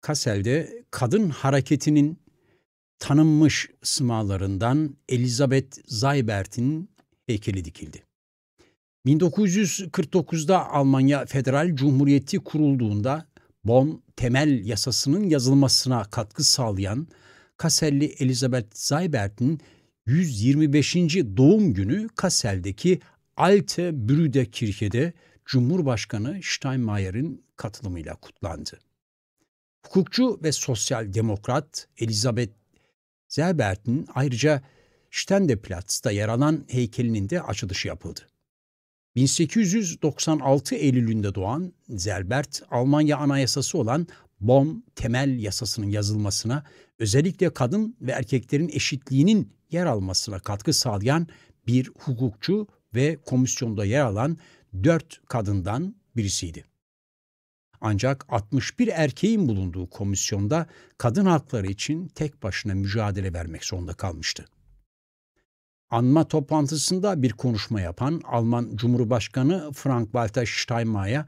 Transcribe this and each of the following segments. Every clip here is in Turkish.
Kassel'de kadın hareketinin tanınmış smalarından Elizabeth Zaybert'in heykeli dikildi. 1949'da Almanya Federal Cumhuriyeti kurulduğunda Bon temel yasasının yazılmasına katkı sağlayan Kasselli Elizabeth Zaybert'in 125. doğum günü Kassel'deki Alte Brüde Kirke'de Cumhurbaşkanı Steinmeier'in katılımıyla kutlandı. Hukukçu ve sosyal demokrat Elizabeth Zelbert'in ayrıca Standeplatz'ta yer alan heykelinin de açılışı yapıldı. 1896 Eylül'ünde doğan Zelbert, Almanya anayasası olan Bonn temel yasasının yazılmasına, özellikle kadın ve erkeklerin eşitliğinin yer almasına katkı sağlayan bir hukukçu ve komisyonda yer alan dört kadından birisiydi. Ancak 61 erkeğin bulunduğu komisyonda kadın hakları için tek başına mücadele vermek zorunda kalmıştı. Anma toplantısında bir konuşma yapan Alman Cumhurbaşkanı Frank-Walter Steinmeier,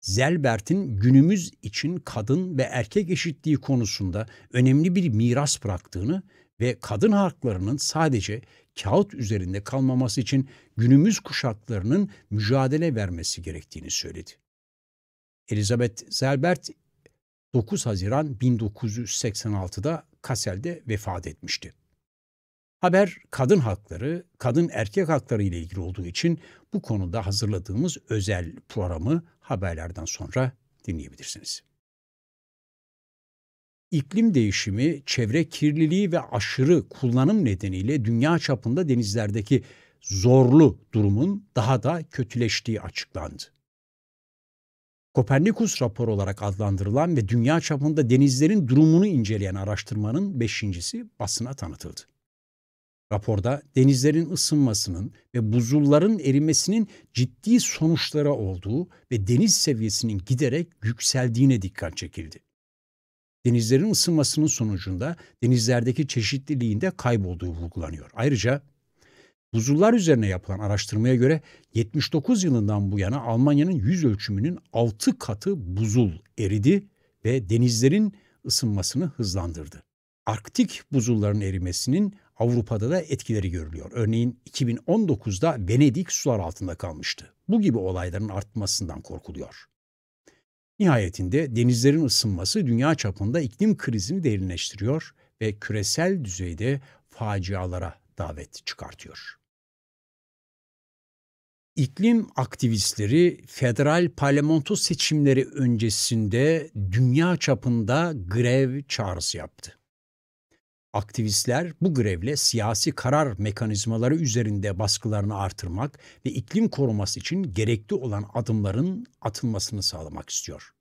Zelbert'in günümüz için kadın ve erkek eşitliği konusunda önemli bir miras bıraktığını ve kadın haklarının sadece kağıt üzerinde kalmaması için günümüz kuşaklarının mücadele vermesi gerektiğini söyledi. Elizabeth Zelbert 9 Haziran 1986'da Kassel'de vefat etmişti. Haber kadın hakları, kadın erkek hakları ile ilgili olduğu için bu konuda hazırladığımız özel programı haberlerden sonra dinleyebilirsiniz. İklim değişimi, çevre kirliliği ve aşırı kullanım nedeniyle dünya çapında denizlerdeki zorlu durumun daha da kötüleştiği açıklandı. Kopernikus raporu olarak adlandırılan ve dünya çapında denizlerin durumunu inceleyen araştırmanın beşincisi basına tanıtıldı. Raporda denizlerin ısınmasının ve buzulların erimesinin ciddi sonuçlara olduğu ve deniz seviyesinin giderek yükseldiğine dikkat çekildi. Denizlerin ısınmasının sonucunda denizlerdeki çeşitliliğinde kaybolduğu vurgulanıyor. Ayrıca Buzullar üzerine yapılan araştırmaya göre 79 yılından bu yana Almanya'nın yüz ölçümünün 6 katı buzul eridi ve denizlerin ısınmasını hızlandırdı. Arktik buzulların erimesinin Avrupa'da da etkileri görülüyor. Örneğin 2019'da Venedik sular altında kalmıştı. Bu gibi olayların artmasından korkuluyor. Nihayetinde denizlerin ısınması dünya çapında iklim krizini derinleştiriyor ve küresel düzeyde facialara davet çıkartıyor iklim aktivistleri federal parlamento seçimleri öncesinde dünya çapında grev çağrısı yaptı. Aktivistler bu grevle siyasi karar mekanizmaları üzerinde baskılarını artırmak ve iklim koruması için gerekli olan adımların atılmasını sağlamak istiyor.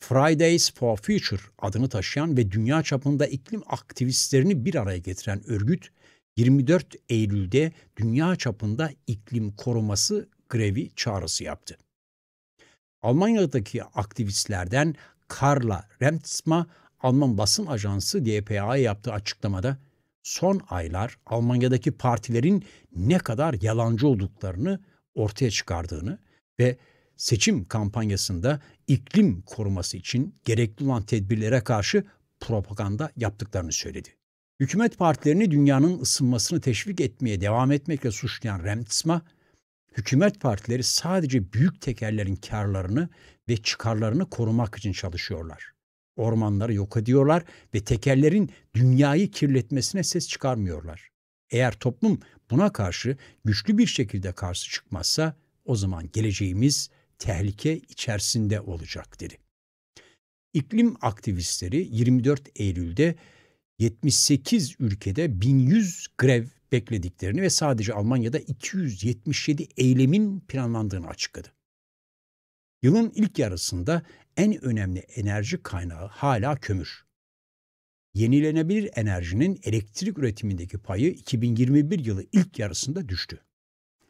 Fridays for Future adını taşıyan ve dünya çapında iklim aktivistlerini bir araya getiren örgüt 24 Eylül'de dünya çapında iklim koruması grevi çağrısı yaptı. Almanya'daki aktivistlerden Karla Remtsma Alman basın ajansı DPA yaptığı açıklamada son aylar Almanya'daki partilerin ne kadar yalancı olduklarını ortaya çıkardığını ve seçim kampanyasında iklim koruması için gerekli olan tedbirlere karşı propaganda yaptıklarını söyledi hükümet partilerini dünyanın ısınmasını teşvik etmeye devam etmekle suçlayan Remtsma, hükümet partileri sadece büyük tekerlerin karlarını ve çıkarlarını korumak için çalışıyorlar. Ormanları yok ediyorlar ve tekerlerin dünyayı kirletmesine ses çıkarmıyorlar. Eğer toplum buna karşı güçlü bir şekilde karşı çıkmazsa o zaman geleceğimiz tehlike içerisinde olacak dedi. İklim aktivistleri 24 Eylül'de 78 ülkede 1100 grev beklediklerini ve sadece Almanya'da 277 eylemin planlandığını açıkladı. Yılın ilk yarısında en önemli enerji kaynağı hala kömür. Yenilenebilir enerjinin elektrik üretimindeki payı 2021 yılı ilk yarısında düştü.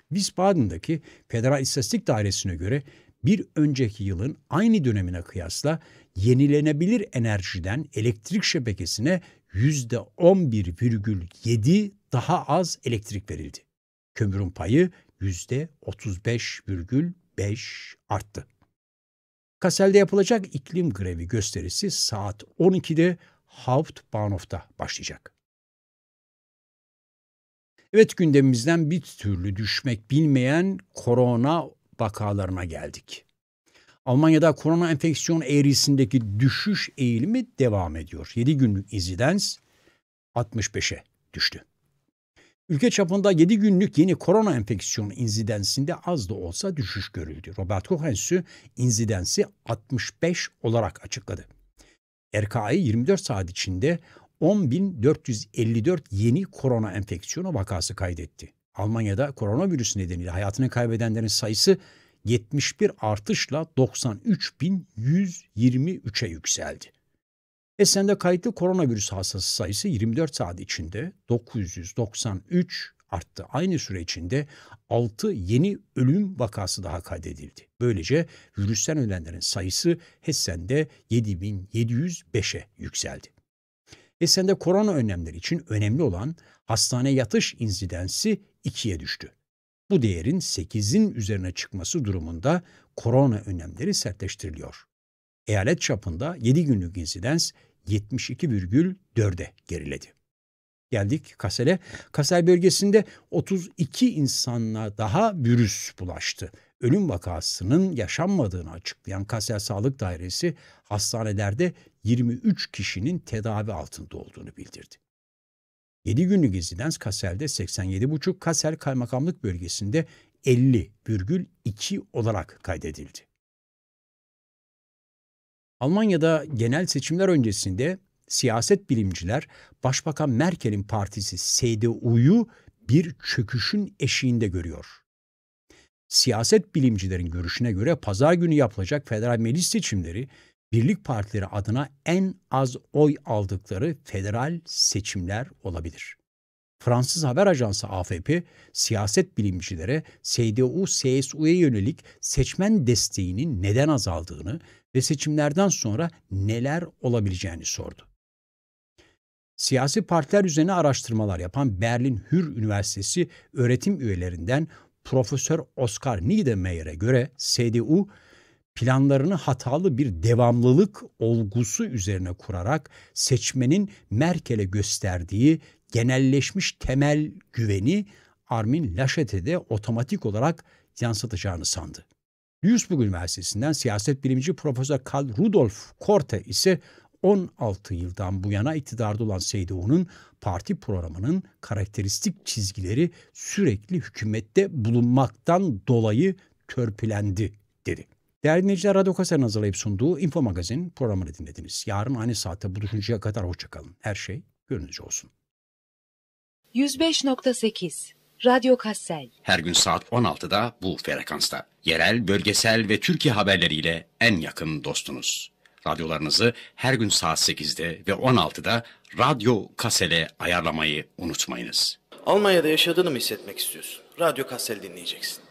Wiesbaden'daki Federal İstatistik Dairesi'ne göre bir önceki yılın aynı dönemine kıyasla yenilenebilir enerjiden elektrik şebekesine %11,7 daha az elektrik verildi. Kömürün payı %35,5 arttı. Kassel'de yapılacak iklim grevi gösterisi saat 12'de Hauptbahnhof'ta başlayacak. Evet gündemimizden bir türlü düşmek bilmeyen korona vakalarına geldik. Almanya'da korona enfeksiyon eğrisindeki düşüş eğilimi devam ediyor. 7 günlük izidens 65'e düştü. Ülke çapında 7 günlük yeni korona enfeksiyonu inzidensinde az da olsa düşüş görüldü. Robert Koch Enstitüsü inzidensi 65 olarak açıkladı. RKI 24 saat içinde 10.454 yeni korona enfeksiyonu vakası kaydetti. Almanya'da koronavirüs nedeniyle hayatını kaybedenlerin sayısı 71 artışla 93.123'e yükseldi. Esen'de kayıtlı koronavirüs hastası sayısı 24 saat içinde 993 arttı. Aynı süre içinde 6 yeni ölüm vakası daha kaydedildi. Böylece virüsten ölenlerin sayısı Hessen'de 7705'e yükseldi. Hessen'de korona önlemleri için önemli olan hastane yatış inzidensi 2'ye düştü. Bu değerin 8'in üzerine çıkması durumunda korona önlemleri sertleştiriliyor. Eyalet çapında 7 günlük insidans 72,4'e geriledi. Geldik Kasel'e. Kasel bölgesinde 32 insanla daha virüs bulaştı. Ölüm vakasının yaşanmadığını açıklayan Kasel Sağlık Dairesi hastanelerde 23 kişinin tedavi altında olduğunu bildirdi. 7 günlük geziden Kassel'de 87,5, Kassel Kaymakamlık Bölgesi'nde 50,2 olarak kaydedildi. Almanya'da genel seçimler öncesinde siyaset bilimciler Başbakan Merkel'in partisi CDU'yu bir çöküşün eşiğinde görüyor. Siyaset bilimcilerin görüşüne göre pazar günü yapılacak federal meclis seçimleri Birlik Partileri adına en az oy aldıkları federal seçimler olabilir. Fransız haber ajansı AFP, siyaset bilimcilere CDU-CSU'ya yönelik seçmen desteğinin neden azaldığını ve seçimlerden sonra neler olabileceğini sordu. Siyasi partiler üzerine araştırmalar yapan Berlin Hür Üniversitesi öğretim üyelerinden Profesör Oskar Niedermeyer'e göre CDU planlarını hatalı bir devamlılık olgusu üzerine kurarak seçmenin Merkel'e gösterdiği genelleşmiş temel güveni Armin Laschet'e de otomatik olarak yansıtacağını sandı. Duisburg Üniversitesi'nden siyaset bilimci Profesör Karl Rudolf Korte ise 16 yıldan bu yana iktidarda olan Seydoğan'ın parti programının karakteristik çizgileri sürekli hükümette bulunmaktan dolayı törpülendi dedi. Değerli dinleyiciler, Radyo Kaser'in hazırlayıp sunduğu Info Magazin programını dinlediniz. Yarın aynı saatte buluşuncaya kadar hoşçakalın. Her şey gönlünüzce olsun. 105.8 Radyo Kassel. Her gün saat 16'da bu frekansta. Yerel, bölgesel ve Türkiye haberleriyle en yakın dostunuz. Radyolarınızı her gün saat 8'de ve 16'da Radyo Kassel'e ayarlamayı unutmayınız. Almanya'da yaşadığını mı hissetmek istiyorsun? Radyo Kassel dinleyeceksin.